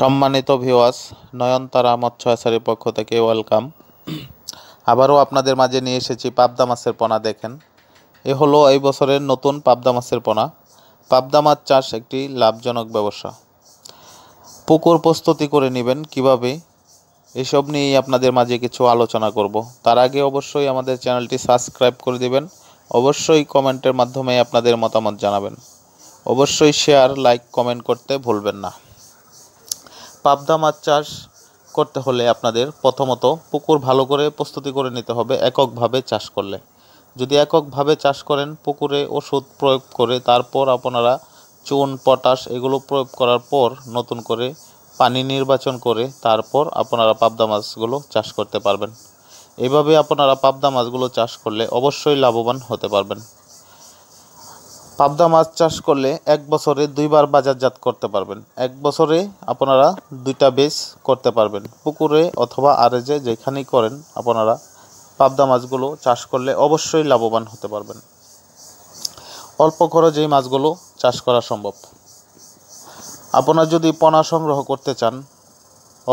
সম্মানিত ভিওয়াস নয়নতারা মৎস্য আচারের পক্ষ থেকে ওয়েলকাম আবারও আপনাদের মাঝে নিয়ে এসেছি পাবদা মাছের পোনা দেখেন এ হলো এই বছরের নতুন পাবদা মাছের পোনা পাবদা মাছ চাষ একটি লাভজনক ব্যবসা পুকুর প্রস্তুতি করে নেবেন কিভাবে এসব নিয়েই আপনাদের মাঝে কিছু আলোচনা করব তার আগে অবশ্যই আমাদের চ্যানেলটি সাবস্ক্রাইব করে দেবেন অবশ্যই কমেন্টের মাধ্যমে আপনাদের মতামত জানাবেন অবশ্যই শেয়ার লাইক কমেন্ট করতে ভুলবেন না পাবদা মাছ চাষ করতে হলে আপনাদের প্রথমত পুকুর ভালো করে প্রস্তুতি করে নিতে হবে এককভাবে চাষ করলে যদি এককভাবে চাষ করেন পুকুরে ওষুধ প্রয়োগ করে তারপর আপনারা চুন পটাশ এগুলো প্রয়োগ করার পর নতুন করে পানি নির্বাচন করে তারপর আপনারা পাবদা মাছগুলো চাষ করতে পারবেন এভাবে আপনারা পাবদা মাছগুলো চাষ করলে অবশ্যই লাভবান হতে পারবেন পাবদা মাছ চাষ করলে এক বছরে দুইবার বাজারজাত করতে পারবেন এক বছরে আপনারা দুইটা বেচ করতে পারবেন পুকুরে অথবা আরেজে যেখানেই করেন আপনারা পাবদা মাছগুলো চাষ করলে অবশ্যই লাভবান হতে পারবেন অল্প খরচেই এই মাছগুলো চাষ করা সম্ভব আপনারা যদি পোনা সংগ্রহ করতে চান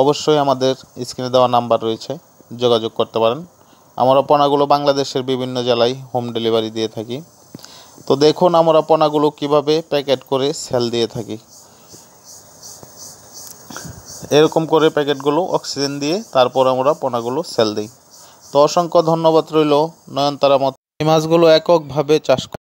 অবশ্যই আমাদের স্ক্রিনে দেওয়া নাম্বার রয়েছে যোগাযোগ করতে পারেন আমরা পোনাগুলো বাংলাদেশের বিভিন্ন জেলায় হোম ডেলিভারি দিয়ে থাকি তো দেখুন আমরা পোনাগুলো কিভাবে প্যাকেট করে সেল দিয়ে থাকি এরকম করে প্যাকেটগুলো অক্সিজেন দিয়ে তারপর আমরা পোনাগুলো সেল দিই তো অসংখ্য ধন্যবাদ রইল নয়নতারা মত এই মাছগুলো এককভাবে চাষ